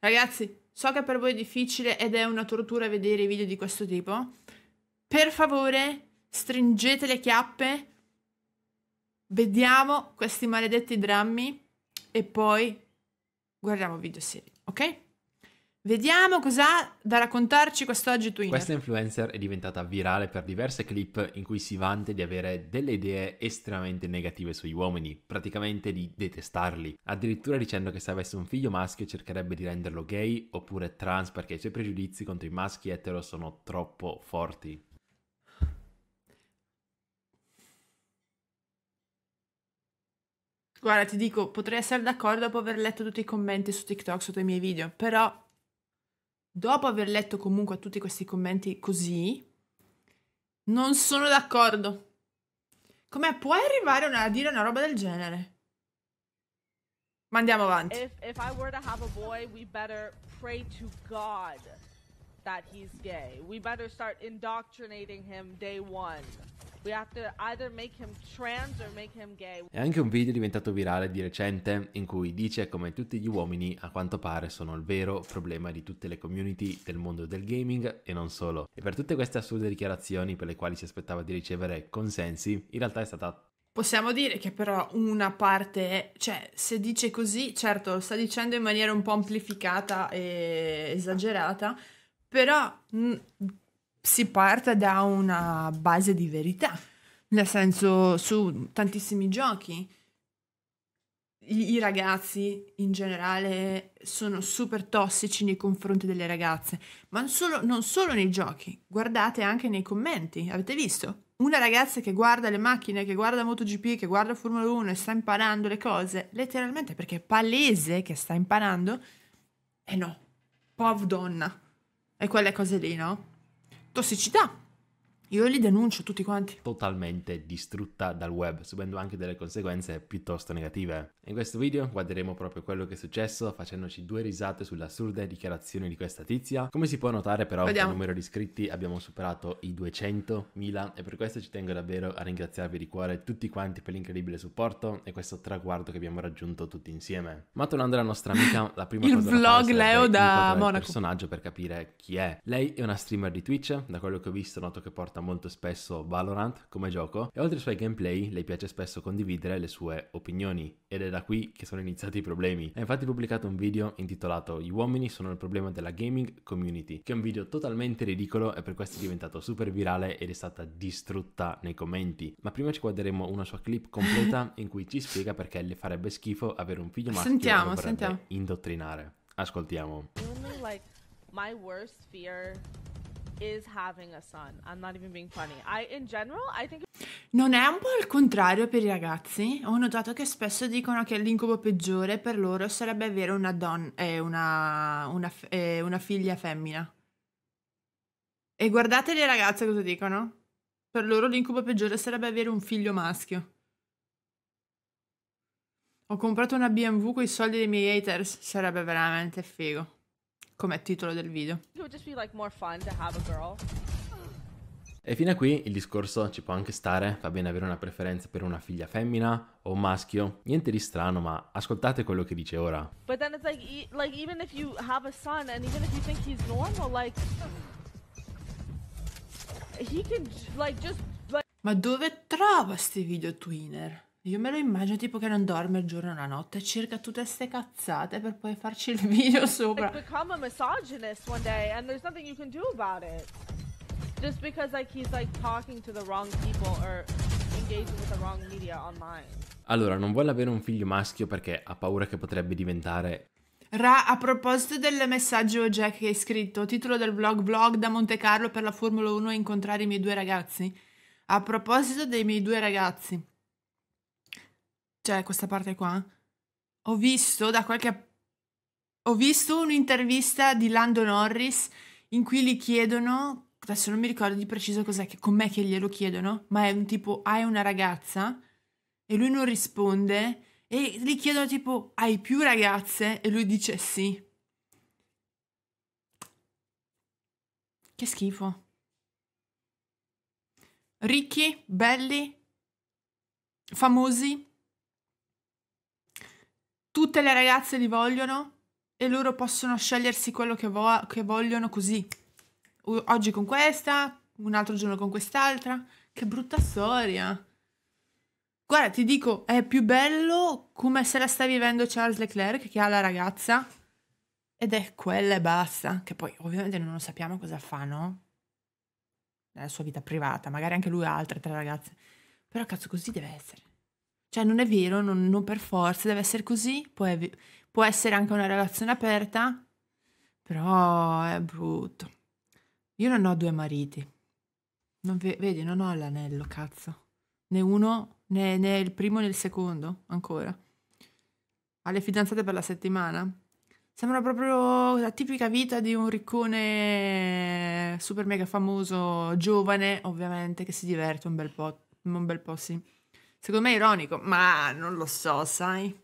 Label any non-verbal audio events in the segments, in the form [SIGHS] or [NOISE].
Ragazzi, so che per voi è difficile ed è una tortura vedere video di questo tipo. Per favore, stringete le chiappe, vediamo questi maledetti drammi e poi guardiamo video seri, ok? Vediamo cos'ha da raccontarci quest'oggi Twinner. Questa influencer è diventata virale per diverse clip in cui si vanta di avere delle idee estremamente negative sugli uomini, praticamente di detestarli, addirittura dicendo che se avesse un figlio maschio cercherebbe di renderlo gay oppure trans perché i suoi pregiudizi contro i maschi etero sono troppo forti. Guarda, ti dico, potrei essere d'accordo dopo aver letto tutti i commenti su TikTok sotto i miei video, però dopo aver letto comunque tutti questi commenti così, non sono d'accordo. Come puoi arrivare a dire una roba del genere? Ma andiamo avanti. If, if I were to have a boy, we better pray to God that he's gay. We better start indoctrinating him day one. È anche un video diventato virale di recente in cui dice come tutti gli uomini a quanto pare sono il vero problema di tutte le community del mondo del gaming e non solo. E per tutte queste assurde dichiarazioni per le quali si aspettava di ricevere consensi, in realtà è stata Possiamo dire che però una parte, cioè se dice così, certo lo sta dicendo in maniera un po' amplificata e esagerata, però mh, si parta da una base di verità, nel senso su tantissimi giochi. I, ragazzi in generale sono super tossici nei confronti delle ragazze, ma non solo, non solo nei giochi, guardate anche nei commenti, avete visto? Una ragazza che guarda le macchine, che guarda MotoGP, che guarda Formula 1 e sta imparando le cose, letteralmente perché è palese che sta imparando, e eh no, pov donna, e quelle cose lì, no? tossicità. Io li denuncio tutti quanti. Totalmente distrutta dal web, subendo anche delle conseguenze piuttosto negative. In questo video guarderemo proprio quello che è successo facendoci due risate sull'assurda dichiarazione di questa tizia. Come si può notare però Vediamo. il numero di iscritti abbiamo superato i 200.000 e per questo ci tengo davvero a ringraziarvi di cuore tutti quanti per l'incredibile supporto e questo traguardo che abbiamo raggiunto tutti insieme. Ma tornando alla nostra amica, [LAUGHS] la prima il cosa vlog da fare Leo da Monaco. personaggio per capire chi è. Lei è una streamer di Twitch, da quello che ho visto noto che porta molto spesso Valorant come gioco e oltre ai suoi gameplay lei piace spesso condividere le sue opinioni ed è da da qui che sono iniziati i problemi. Ha infatti pubblicato un video intitolato Gli uomini sono il problema della gaming community, che è un video totalmente ridicolo e per questo è diventato super virale ed è stata distrutta nei commenti. Ma prima ci guarderemo una sua clip completa [LAUGHS] in cui ci spiega perché le farebbe schifo avere un figlio maschio sentiamo, che sentiamo. indottrinare. Ascoltiamo. my worst fear is having a son. I'm not even being funny. I, in general, I think. Non è un po' il contrario per i ragazzi? Ho notato che spesso dicono che l'incubo peggiore per loro sarebbe avere una donna, eh, una, una, eh, una figlia femmina. E guardate le ragazze cosa dicono. Per loro l'incubo peggiore sarebbe avere un figlio maschio. Ho comprato una BMW con i soldi dei miei haters, sarebbe veramente figo come titolo del video. E fino a qui il discorso ci può anche stare, va bene avere una preferenza per una figlia femmina o un maschio, niente di strano, ma ascoltate quello che dice ora. But then it's like, like even if you have a son and even if you think he's normal, like he can like just like... Ma dove trova sti video twinner? Io me lo immagino tipo che non dorme il giorno e la notte, cerca tutte ste cazzate per poi farci il video sopra. become a misogynist one day and there's nothing you can do about it. Just because like he's like talking to the wrong people or engaging with the wrong media online. Allora, non vuole avere un figlio maschio perché ha paura che potrebbe diventare Ra, a proposito del messaggio Jack che hai scritto, titolo del vlog vlog da Monte Carlo per la Formula 1 e incontrare i miei due ragazzi. A proposito dei miei due ragazzi, cioè, questa parte qua. Ho visto da qualche... Ho visto un'intervista di Lando Norris in cui gli chiedono adesso non mi ricordo di preciso cos'è che con me che glielo chiedono, ma è un tipo hai una ragazza e lui non risponde e gli chiedono tipo hai più ragazze e lui dice sì. Che schifo. Ricchi, belli, famosi, Tutte le ragazze li vogliono e loro possono scegliersi quello che, vo che vogliono così. O oggi con questa, un altro giorno con quest'altra. Che brutta storia. Guarda, ti dico, è più bello come se la sta vivendo Charles Leclerc che ha la ragazza. Ed è quella e basta. Che poi ovviamente non sappiamo cosa fa, no? Nella sua vita privata. Magari anche lui ha altre tre ragazze. Però cazzo, così deve essere. Cioè non è vero, non, non per forza deve essere così, può, può essere anche una relazione aperta, però è brutto. Io non ho due mariti. Non ve vedi, non ho l'anello, cazzo. Né uno, né, né, il primo né il secondo, ancora. Alle fidanzate per la settimana? Sembra proprio la tipica vita di un riccone super mega famoso, giovane, ovviamente, che si diverte un bel po', un bel po' sì. Secondo me è ironico, ma non lo so, sai.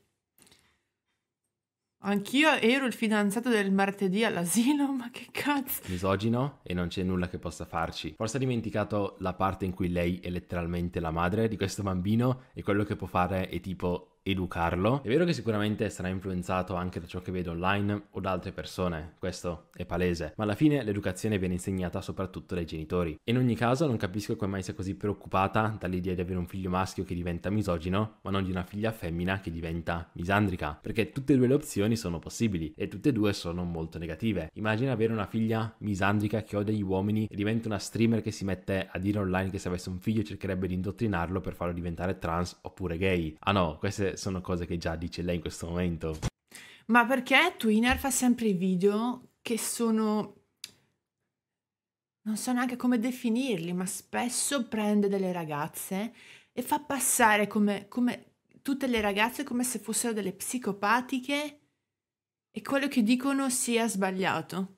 Anch'io ero il fidanzato del martedì all'asilo, [LAUGHS] ma che cazzo. Misogino e non c'è nulla che possa farci. Forse ha dimenticato la parte in cui lei è letteralmente la madre di questo bambino e quello che può fare è tipo educarlo. È vero che sicuramente sarà influenzato anche da ciò che vede online o da altre persone, questo è palese, ma alla fine l'educazione viene insegnata soprattutto dai genitori. in ogni caso non capisco come mai sia così preoccupata dall'idea di avere un figlio maschio che diventa misogino, ma non di una figlia femmina che diventa misandrica, perché tutte e due le opzioni sono possibili e tutte e due sono molto negative. Immagina avere una figlia misandrica che odia gli uomini e diventa una streamer che si mette a dire online che se avesse un figlio cercherebbe di indottrinarlo per farlo diventare trans oppure gay. Ah no, queste sono cose che già dice lei in questo momento. Ma perché Twinner fa sempre i video che sono... Non so neanche come definirli, ma spesso prende delle ragazze e fa passare come, come tutte le ragazze come se fossero delle psicopatiche e quello che dicono sia sbagliato.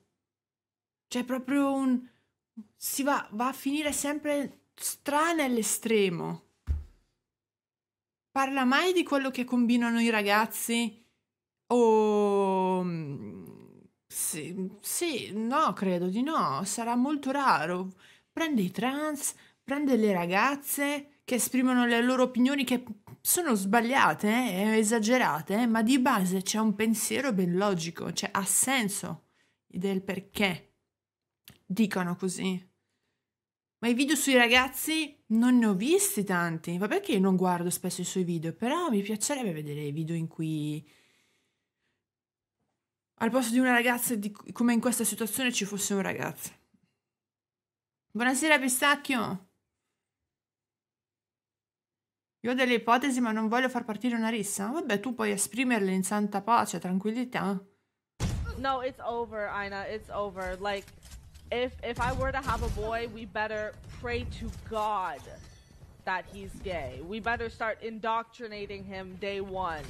Cioè proprio un... si va, va a finire sempre strana stra nell'estremo parla mai di quello che combinano i ragazzi? O... Mm, sì, sì, no, credo di no, sarà molto raro. Prende i trans, prende le ragazze che esprimono le loro opinioni che sono sbagliate, eh, esagerate, eh, ma di base c'è un pensiero ben logico, cioè ha senso del perché dicano così. Ma i video sui ragazzi non ne ho visti tanti. Vabbè che non guardo spesso i suoi video, però mi piacerebbe vedere i video in cui al posto di una ragazza di, come in questa situazione ci fosse un ragazzo. Buonasera Pistacchio. Io ho delle ipotesi, ma non voglio far partire una rissa. Vabbè, tu puoi esprimerle in santa pace, tranquillità. No, it's over, Aina, it's over. Like if if I were to have a boy, we better pray to God that he's gay. We better start indoctrinating him day one.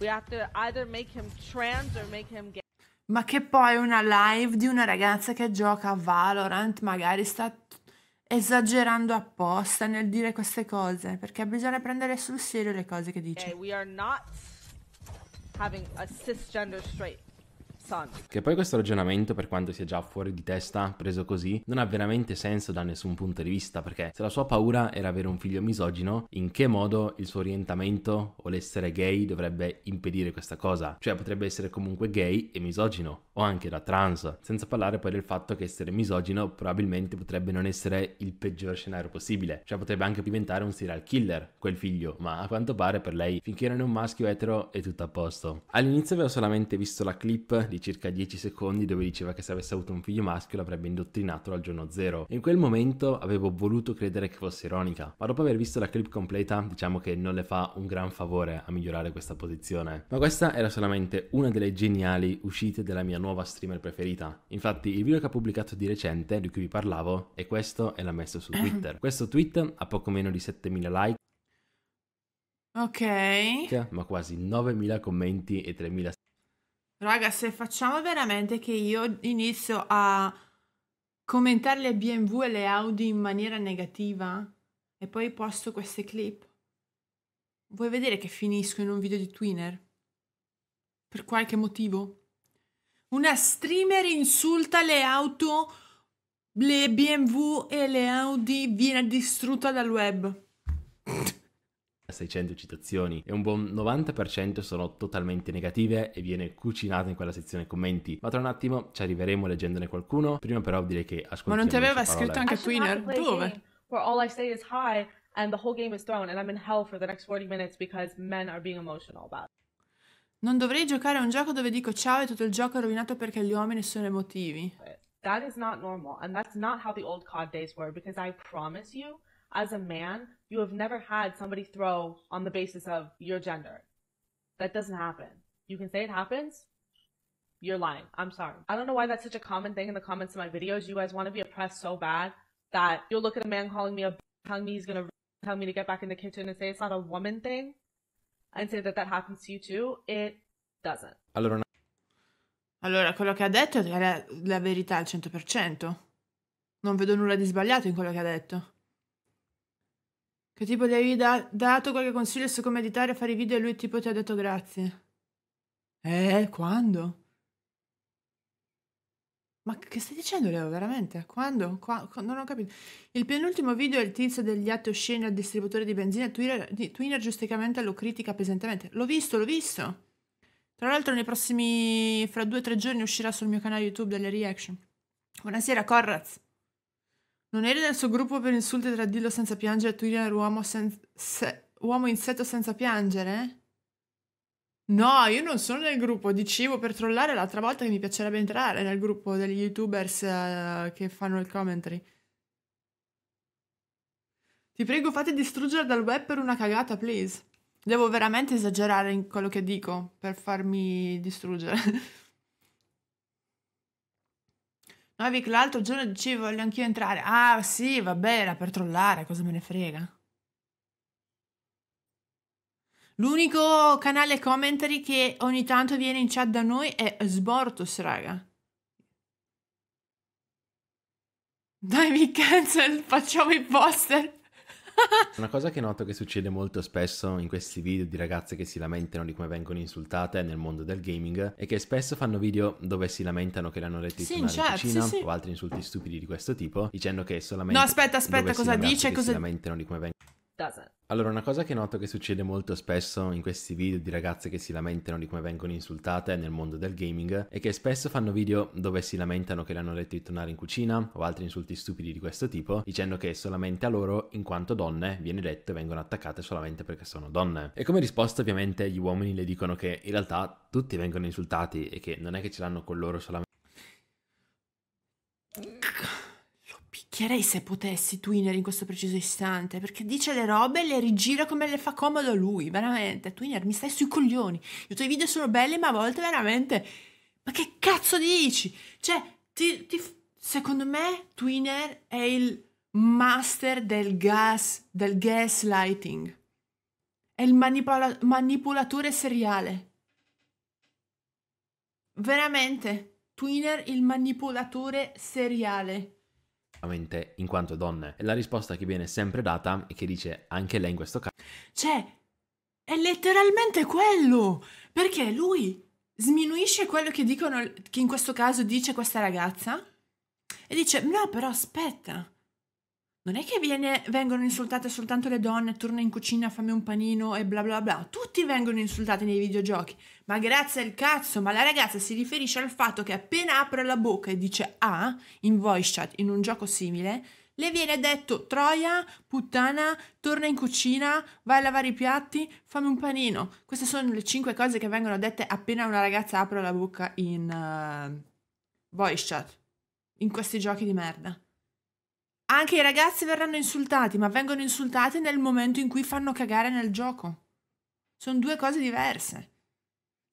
We have to either make him trans or make him gay. Ma che poi una live di una ragazza che gioca a Valorant magari sta esagerando apposta nel dire queste cose, perché bisogna prendere sul serio le cose che dice. Okay, we are not having a cisgender straight Sonic. Che poi questo ragionamento, per quanto sia già fuori di testa, preso così, non ha veramente senso da nessun punto di vista, perché se la sua paura era avere un figlio misogino, in che modo il suo orientamento o l'essere gay dovrebbe impedire questa cosa? Cioè potrebbe essere comunque gay e misogino, o anche da trans, senza parlare poi del fatto che essere misogino probabilmente potrebbe non essere il peggior scenario possibile, cioè potrebbe anche diventare un serial killer quel figlio, ma a quanto pare per lei finché non è un maschio etero è tutto a posto. All'inizio avevo solamente visto la clip di di circa 10 secondi dove diceva che se avesse avuto un figlio maschio l'avrebbe indottrinato dal giorno zero. In quel momento avevo voluto credere che fosse ironica, ma dopo aver visto la clip completa diciamo che non le fa un gran favore a migliorare questa posizione. Ma questa era solamente una delle geniali uscite della mia nuova streamer preferita. Infatti il video che ha pubblicato di recente, di cui vi parlavo, è questo e l'ha messo su [CLEARS THROAT] Twitter. questo tweet ha poco meno di 7000 like Ok. Ma quasi 9.000 commenti e 3.000 Raga, se facciamo veramente che io inizio a commentare le BMW e le Audi in maniera negativa e poi posto queste clip, vuoi vedere che finisco in un video di Twinner? Per qualche motivo? Una streamer insulta le auto, le BMW e le Audi, viene distrutta dal web. 600 citazioni e un buon 90% sono totalmente negative e viene cucinato in quella sezione commenti. Ma tra un attimo ci arriveremo leggendone qualcuno. Prima però direi che ascoltiamo Ma non ti aveva scritto anche Queener? Dove? Where all I say is hi and the whole game is thrown and I'm in hell for the next 40 minutes because men are being emotional about it. Non dovrei giocare a un gioco dove dico ciao e tutto il gioco è rovinato perché gli uomini sono emotivi. That is not normal and that's not how the old COD days were because I promise you as a man, you have never had somebody throw on the basis of your gender. That doesn't happen. You can say it happens. You're lying. I'm sorry. I don't know why that's such a common thing in the comments of my videos. You guys want to be oppressed so bad that you'll look at a man calling me a telling me he's gonna tell me to get back in the kitchen and say it's not a woman thing, and say that that happens to you too. It doesn't. Allora, allora quello che ha detto è la, la verità al 100%. Non vedo nulla di sbagliato in quello che ha detto. Che tipo gli avevi da dato qualche consiglio su come editare e fare i video e lui tipo ti ha detto grazie. Eh, quando? Ma che stai dicendo Leo, veramente? Quando? Qua non ho capito. Il penultimo video è il tizio degli atti osceni al distributore di benzina. Twitter, Twinner giusticamente lo critica pesantemente. L'ho visto, l'ho visto. Tra l'altro nei prossimi... fra due o tre giorni uscirà sul mio canale YouTube delle reaction. Buonasera Corraz. Non eri nel suo gruppo per insulti tra Dillo senza piangere e Tyrion uomo, sen- se- uomo insetto senza piangere? No, io non sono nel gruppo, dicevo per trollare l'altra volta che mi piacerebbe entrare nel gruppo degli youtubers uh, che fanno il commentary. Ti prego, fate distruggere dal web per una cagata, please. Devo veramente esagerare in quello che dico per farmi distruggere. [LAUGHS] Ah, che l'altro giorno ci voglio anch'io entrare. Ah, sì, vabbè, era per trollare, cosa me ne frega. L'unico canale commentary che ogni tanto viene in chat da noi è Sbortus, raga. Dai, mi cancel, facciamo i poster. [LAUGHS] Una cosa che noto che succede molto spesso in questi video di ragazze che si lamentano di come vengono insultate nel mondo del gaming è che spesso fanno video dove si lamentano che le hanno detto sì, certo, in cucina sì, sì. o altri insulti stupidi di questo tipo dicendo che solamente... No aspetta aspetta cosa dice? Cosa... Si lamentano di come vengono doesn't. Allora, una cosa che noto che succede molto spesso in questi video di ragazze che si lamentano di come vengono insultate nel mondo del gaming è che spesso fanno video dove si lamentano che le hanno detto di tornare in cucina o altri insulti stupidi di questo tipo, dicendo che solamente a loro, in quanto donne, viene detto e vengono attaccate solamente perché sono donne. E come risposta, ovviamente, gli uomini le dicono che in realtà tutti vengono insultati e che non è che ce l'hanno con loro solamente. Mm picchierei se potessi Twinner in questo preciso istante, perché dice le robe e le rigira come le fa comodo lui, veramente. Twinner, mi stai sui coglioni. I tuoi video sono belli, ma a volte veramente... Ma che cazzo dici? Cioè, ti, ti... secondo me Twinner è il master del gas, del gaslighting. È il manipola... manipolatore seriale. Veramente, Twinner il manipolatore seriale in quanto donne. La risposta che viene sempre data e che dice anche lei in questo caso... Cioè, è letteralmente quello! Perché lui sminuisce quello che dicono, che in questo caso dice questa ragazza, e dice, no però aspetta, non è che viene, vengono insultate soltanto le donne, torna in cucina, fammi un panino e bla bla bla. Tutti vengono insultati nei videogiochi. Ma grazie al cazzo, ma la ragazza si riferisce al fatto che appena apre la bocca e dice ah in voice chat in un gioco simile, le viene detto troia, puttana, torna in cucina, vai a lavare i piatti, fammi un panino. Queste sono le cinque cose che vengono dette appena una ragazza apre la bocca in uh, voice chat. In questi giochi di merda. Anche i ragazzi verranno insultati, ma vengono insultati nel momento in cui fanno cagare nel gioco. Sono due cose diverse.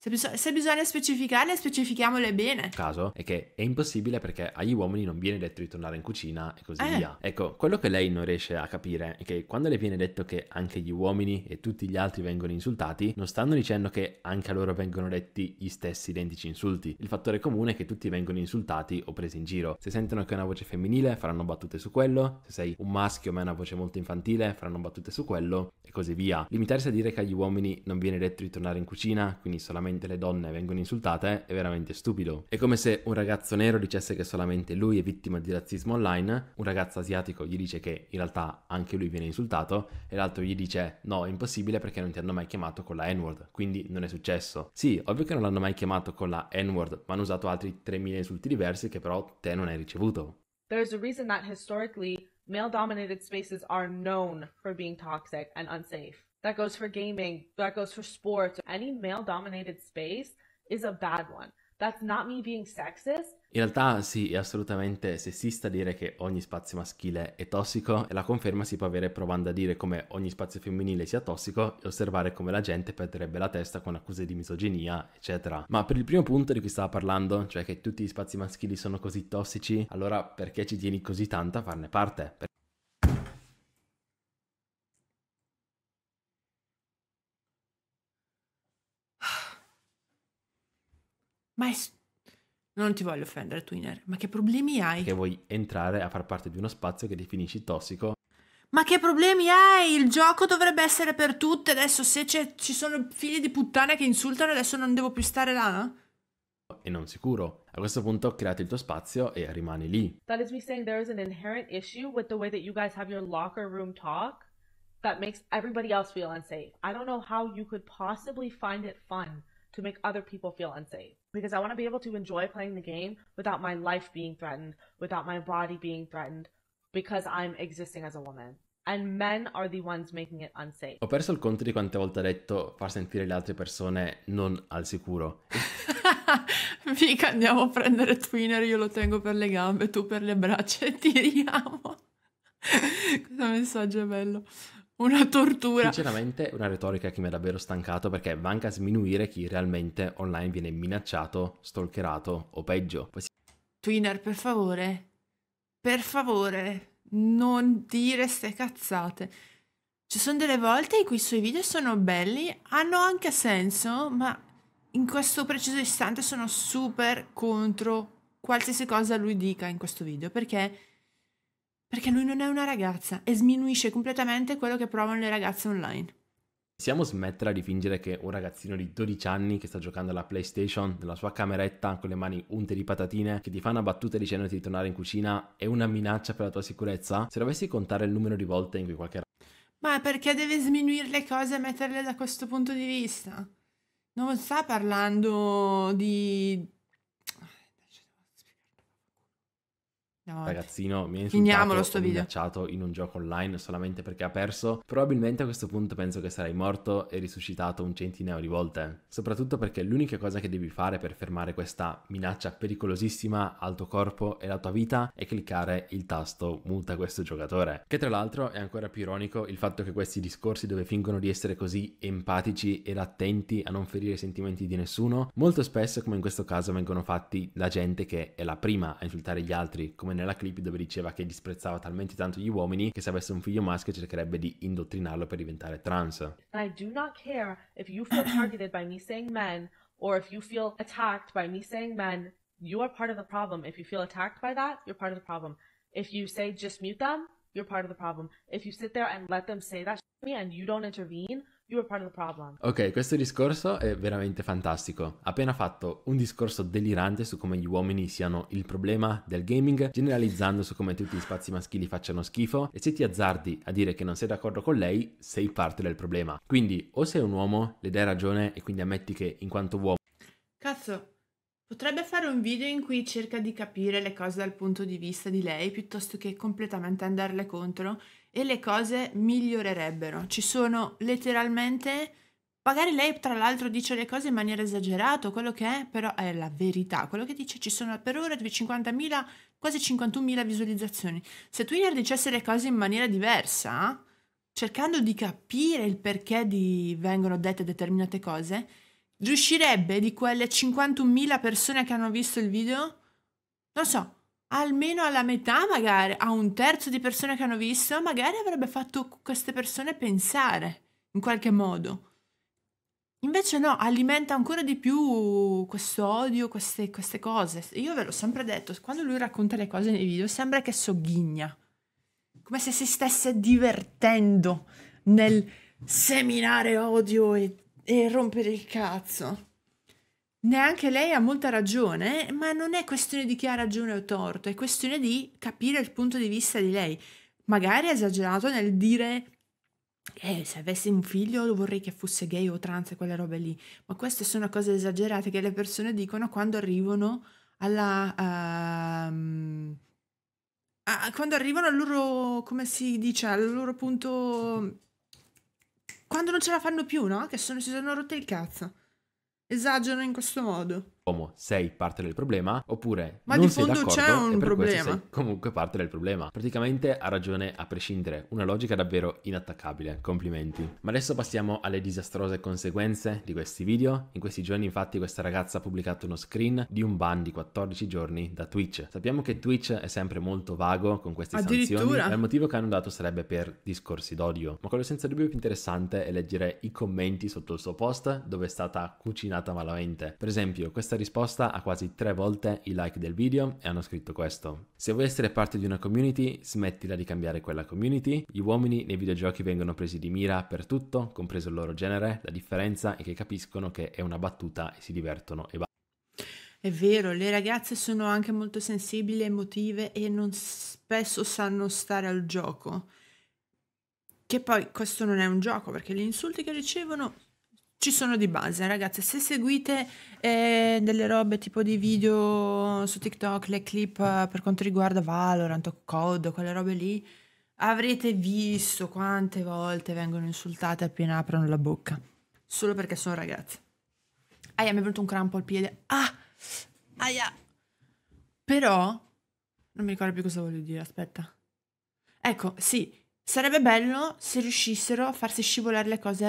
Se, bis- se, bisogna specificarle, specifichiamole bene. Il caso è che è impossibile perché agli uomini non viene detto di tornare in cucina e così eh. via. Ecco, quello che lei non riesce a capire è che quando le viene detto che anche gli uomini e tutti gli altri vengono insultati, non stanno dicendo che anche a loro vengono detti gli stessi identici insulti. Il fattore comune è che tutti vengono insultati o presi in giro. Se sentono che è una voce femminile, faranno battute su quello. Se sei un maschio ma è una voce molto infantile, faranno battute su quello e così via. Limitarsi a dire che agli uomini non viene detto di tornare in cucina, quindi solamente solamente le donne vengono insultate è veramente stupido. È come se un ragazzo nero dicesse che solamente lui è vittima di razzismo online, un ragazzo asiatico gli dice che in realtà anche lui viene insultato e l'altro gli dice no, è impossibile perché non ti hanno mai chiamato con la N-word, quindi non è successo. Sì, ovvio che non l'hanno mai chiamato con la N-word, ma hanno usato altri 3.000 insulti diversi che però te non hai ricevuto. There's a reason that historically male dominated spaces are known for being toxic and unsafe. That goes for gaming. That goes for sports. Any male dominated space is a bad one. That's not me being sexist. In realtà sì, è assolutamente sessista dire che ogni spazio maschile è tossico e la conferma si può avere provando a dire come ogni spazio femminile sia tossico e osservare come la gente perderebbe la testa con accuse di misoginia, eccetera. Ma per il primo punto di cui stava parlando, cioè che tutti gli spazi maschili sono così tossici, allora perché ci tieni così tanto a farne parte? Per Non ti voglio offendere, Twinner, ma che problemi hai? Che vuoi entrare a far parte di uno spazio che definisci tossico? Ma che problemi hai? Il gioco dovrebbe essere per tutte. Adesso se ci sono figli di puttana che insultano, adesso non devo più stare là? E non sicuro. A questo punto ho creato il tuo spazio e rimani lì. That is me saying there is an inherent issue with the way that you guys have your locker room talk that makes everybody else feel unsafe. I don't know how you could possibly find it fun to make other people feel unsafe because I want to be able to enjoy playing the game without my life being threatened, without my body being threatened because I'm existing as a woman. And men are the ones making it unsafe. Ho perso il conto di quante volte ho detto far sentire le altre persone non al sicuro. [LAUGHS] Mica andiamo a prendere Twinner, io lo tengo per le gambe, tu per le braccia e tiriamo. [LAUGHS] Questo messaggio è bello una tortura. Sinceramente, una retorica che mi ha davvero stancato perché manca a sminuire chi realmente online viene minacciato, stalkerato o peggio. Poi... Twinner, per favore, per favore, non dire ste cazzate. Ci sono delle volte in cui i suoi video sono belli, hanno anche senso, ma in questo preciso istante sono super contro qualsiasi cosa lui dica in questo video perché perché lui non è una ragazza e sminuisce completamente quello che provano le ragazze online. Possiamo smettere di fingere che un ragazzino di 12 anni che sta giocando alla PlayStation nella sua cameretta con le mani unte di patatine che ti fa una battuta dicendoti di tornare in cucina è una minaccia per la tua sicurezza? Se dovessi contare il numero di volte in cui qualche ragazzo... ma perché deve sminuire le cose e metterle da questo punto di vista? Non sta parlando di Ragazzino mi ha insultato sto minacciato in un gioco online solamente perché ha perso. Probabilmente a questo punto penso che sarai morto e risuscitato un centinaio di volte. Soprattutto perché l'unica cosa che devi fare per fermare questa minaccia pericolosissima al tuo corpo e alla tua vita è cliccare il tasto muta questo giocatore. Che tra l'altro è ancora più ironico il fatto che questi discorsi dove fingono di essere così empatici ed attenti a non ferire i sentimenti di nessuno, molto spesso come in questo caso vengono fatti da gente che è la prima a insultare gli altri come come nella clip dove diceva che disprezzava talmente tanto gli uomini che se avesse un figlio maschio cercherebbe di indottrinarlo per diventare trans. And I do not care if you feel targeted by me saying men or if you feel attacked by me saying men, you are part of the problem. If you feel attacked by that, you're part of the problem. If you say just mute them, you're part of the problem. If you sit there and let them say that to me and you don't intervene, Ok, questo discorso è veramente fantastico. Appena fatto un discorso delirante su come gli uomini siano il problema del gaming, generalizzando su come tutti gli spazi maschili facciano schifo, e se ti azzardi a dire che non sei d'accordo con lei, sei parte del problema. Quindi, o sei un uomo, le dai ragione e quindi ammetti che in quanto uomo... Cazzo, Potrebbe fare un video in cui cerca di capire le cose dal punto di vista di lei piuttosto che completamente andarle contro e le cose migliorerebbero. Ci sono letteralmente... Magari lei tra l'altro dice le cose in maniera esagerata, quello che è, però è la verità. Quello che dice ci sono per ora 50.000, quasi 51.000 visualizzazioni. Se Twitter dicesse le cose in maniera diversa, cercando di capire il perché di vengono dette determinate cose, riuscirebbe di quelle 51.000 persone che hanno visto il video, non so, almeno alla metà, magari a un terzo di persone che hanno visto, magari avrebbe fatto queste persone pensare in qualche modo. Invece no, alimenta ancora di più questo odio, queste, queste cose. Io ve l'ho sempre detto, quando lui racconta le cose nei video sembra che sogghigna, come se si stesse divertendo nel seminare odio e, e rompere il cazzo. Neanche lei ha molta ragione, ma non è questione di chi ha ragione o torto, è questione di capire il punto di vista di lei. Magari ha esagerato nel dire eh, se avessi un figlio vorrei che fosse gay o trans e quelle robe lì, ma queste sono cose esagerate che le persone dicono quando arrivano alla... Uh, a, quando arrivano al loro, come si dice, al loro punto... quando non ce la fanno più, no? Che sono, si sono rotte il cazzo. Esagero in questo modo uomo sei parte del problema oppure ma non sei d'accordo c'è un e per problema. sei comunque parte del problema praticamente ha ragione a prescindere una logica davvero inattaccabile complimenti ma adesso passiamo alle disastrose conseguenze di questi video in questi giorni infatti questa ragazza ha pubblicato uno screen di un ban di 14 giorni da Twitch sappiamo che Twitch è sempre molto vago con queste sanzioni e il motivo che hanno dato sarebbe per discorsi d'odio ma quello senza dubbio più interessante è leggere i commenti sotto il suo post dove è stata cucinata malamente per esempio questa questa risposta a quasi tre volte i like del video e hanno scritto questo. Se vuoi essere parte di una community, smettila di cambiare quella community. Gli uomini nei videogiochi vengono presi di mira per tutto, compreso il loro genere. La differenza è che capiscono che è una battuta e si divertono e basta. È vero, le ragazze sono anche molto sensibili, emotive e non spesso sanno stare al gioco. Che poi questo non è un gioco perché gli insulti che ricevono ci sono di base, ragazze. Se seguite eh, delle robe tipo di video su TikTok, le clip eh, per quanto riguarda Valorant o COD, quelle robe lì, avrete visto quante volte vengono insultate appena aprono la bocca. Solo perché sono ragazze. Aia, mi è venuto un crampo al piede. Ah! Aia! Però... Non mi ricordo più cosa voglio dire, aspetta. Ecco, sì, Sarebbe bello se riuscissero a farsi scivolare le cose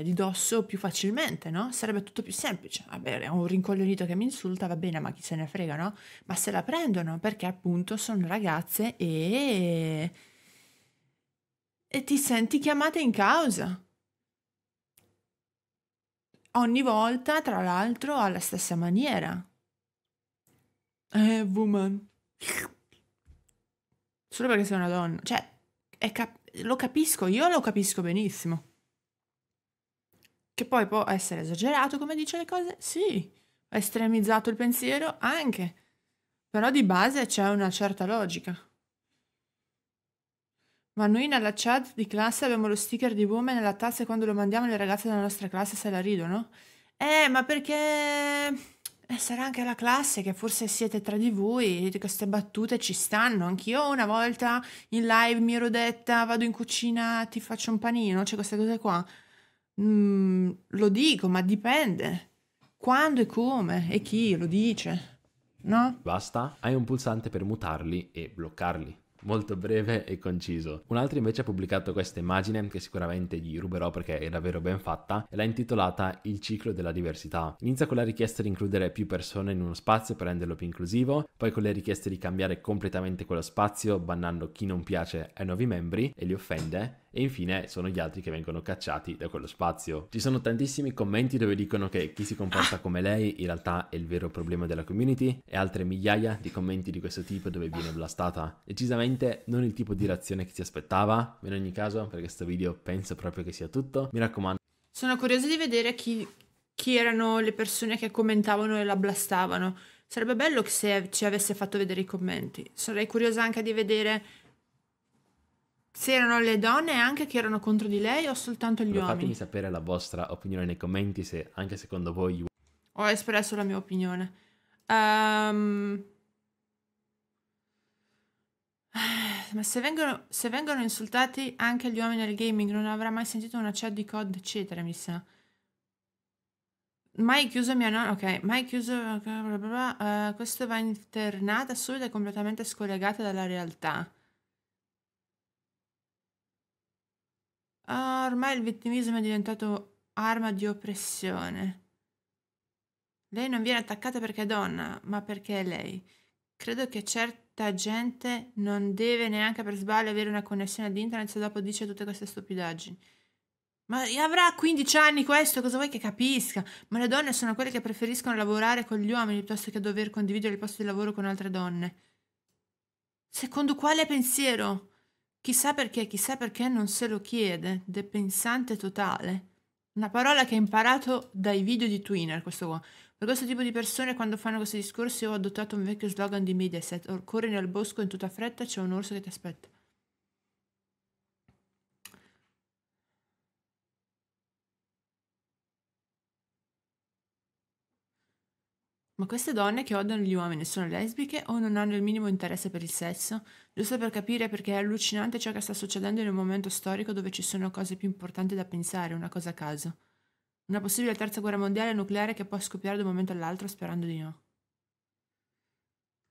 eh, di dosso più facilmente, no? Sarebbe tutto più semplice. Vabbè, è un rincoglionito che mi insulta, va bene, ma chi se ne frega, no? Ma se la prendono perché appunto sono ragazze e... e ti senti chiamata in causa. Ogni volta, tra l'altro, alla stessa maniera. Eh, woman. Solo perché sei una donna. Cioè, cap- lo capisco, io lo capisco benissimo. Che poi può essere esagerato come dice le cose? Sì. Estremizzato il pensiero? Anche. Però di base c'è una certa logica. Ma noi nella chat di classe abbiamo lo sticker di Woman nella tazza e quando lo mandiamo le ragazze della nostra classe se la ridono? Eh, ma perché... E eh, sarà anche la classe che forse siete tra di voi, e queste battute ci stanno. Anch'io una volta in live mi ero detta vado in cucina, ti faccio un panino, cioè queste cose qua. Mm, lo dico, ma dipende. Quando e come e chi lo dice. No? Basta, hai un pulsante per mutarli e bloccarli molto breve e conciso. Un altro invece ha pubblicato questa immagine che sicuramente gli ruberò perché è davvero ben fatta e l'ha intitolata Il ciclo della diversità. Inizia con la richiesta di includere più persone in uno spazio per renderlo più inclusivo, poi con le richieste di cambiare completamente quello spazio bannando chi non piace ai nuovi membri e li offende e infine sono gli altri che vengono cacciati da quello spazio. Ci sono tantissimi commenti dove dicono che chi si comporta ah. come lei in realtà è il vero problema della community e altre migliaia di commenti di questo tipo dove viene ah. blastata. Decisamente non il tipo di reazione che si aspettava, ma in ogni caso per questo video penso proprio che sia tutto. Mi raccomando. Sono curiosa di vedere chi, chi erano le persone che commentavano e la blastavano. Sarebbe bello se ci avesse fatto vedere i commenti. Sarei curiosa anche di vedere se erano le donne anche che erano contro di lei o soltanto gli Però uomini? Fatemi sapere la vostra opinione nei commenti se anche secondo voi... Ho espresso la mia opinione. Um... [SIGHS] Ma se vengono, se vengono, insultati anche gli uomini nel gaming non avrà mai sentito una chat di COD eccetera mi sa. Mai chiuso mia nonna, ok, mai chiuso, uh, questo va internata assurda e completamente scollegata dalla realtà. Ah, ormai il vittimismo è diventato arma di oppressione. Lei non viene attaccata perché è donna, ma perché è lei. Credo che certa gente non deve neanche per sbaglio avere una connessione ad internet se dopo dice tutte queste stupidaggini. Ma avrà 15 anni questo, cosa vuoi che capisca? Ma le donne sono quelle che preferiscono lavorare con gli uomini piuttosto che dover condividere il posto di lavoro con altre donne. Secondo quale pensiero? Chissà perché, chissà perché non se lo chiede, depensante totale. Una parola che ha imparato dai video di Twinner, questo qua. Per questo tipo di persone, quando fanno questi discorsi, ho adottato un vecchio slogan di Mediaset. Correre nel bosco in tutta fretta, c'è un orso che ti aspetta. Ma queste donne che odiano gli uomini sono lesbiche o non hanno il minimo interesse per il sesso? Giusto per capire perché è allucinante ciò che sta succedendo in un momento storico dove ci sono cose più importanti da pensare, una cosa a caso. Una possibile terza guerra mondiale nucleare che può scoppiare da un momento all'altro sperando di no.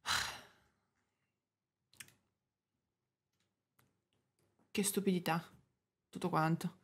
[SIGHS] Che stupidità. Tutto quanto.